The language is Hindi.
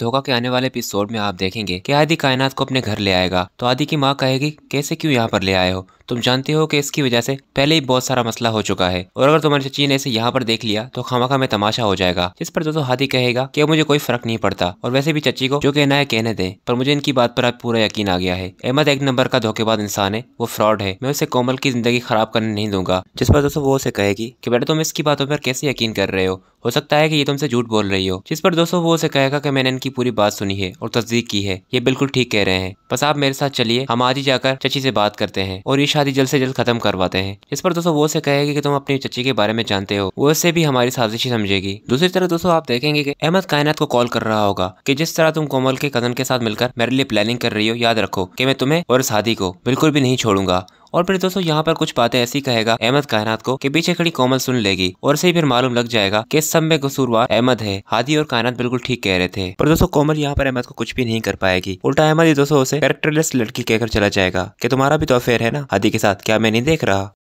धोखा के आने वाले एपिसोड में आप देखेंगे कि आदि कायनात को अपने घर ले आएगा तो आदि की माँ कहेगी कैसे क्यों यहाँ पर ले आए हो तुम जानते हो कि इसकी वजह से पहले ही बहुत सारा मसला हो चुका है और अगर तुम्हारी चची ने इसे यहाँ पर देख लिया तो खामाखा में तमाशा हो जाएगा इस पर दोस्तों हाथी कहेगा कि मुझे कोई फर्क नहीं पड़ता और वैसे भी चची को जो कहना है कहने दें पर मुझे इनकी बात पर अब पूरा यकीन आ गया है अहमद एक नंबर का धोखेबाज इंसान है वो फ्रॉड है मैं उसे कोमल की जिंदगी खराब करने नहीं दूंगा जिस पर दोस्तों वो उसे कहेगी की बेटा तुम इसकी बातों पर कैसे यकीन कर रहे हो हो सकता है कि ये तुमसे झूठ बोल रही हो जिस पर दोस्तों वो उसे कहेगा कि मैंने इनकी पूरी बात सुनी है और तस्दीक की है ये बिल्कुल ठीक कह रहे हैं बस आप मेरे साथ चलिए हम आज ही जाकर चची से बात करते हैं और ये शादी जल्द से जल्द खत्म करवाते हैं इस पर दोस्तों वो से कहेगी कि तुम अपनी चची के बारे में जानते हो वो इसे भी हमारी साजिश समझेगी दूसरी तरफ दोस्तों आप देखेंगे कि अहमद कायनात को कॉल कर रहा होगा कि जिस तरह तुम कोमल के कजन के साथ मिलकर मेरे लिए प्लानिंग कर रही हो याद रखो कि मैं तुम्हें और शादी को बिल्कुल भी नहीं छोड़ूंगा और फिर दोस्तों यहाँ पर कुछ बातें ऐसी कहेगा अहमद कायनात को कि पीछे खड़ी कोमल सुन लेगी और उसे फिर मालूम लग जाएगा कि सब में कसूरवार अहमद है हादी और कायनात बिल्कुल ठीक कह रहे थे पर दोस्तों कोमल यहाँ पर अहमद को कुछ भी नहीं कर पाएगी उल्टा अहमद ही दोस्तों उसे कैरेक्टरलेस लड़की कहकर चला जाएगा कि तुम्हारा भी तो अफेयर है ना हादी के साथ क्या मैं नहीं देख रहा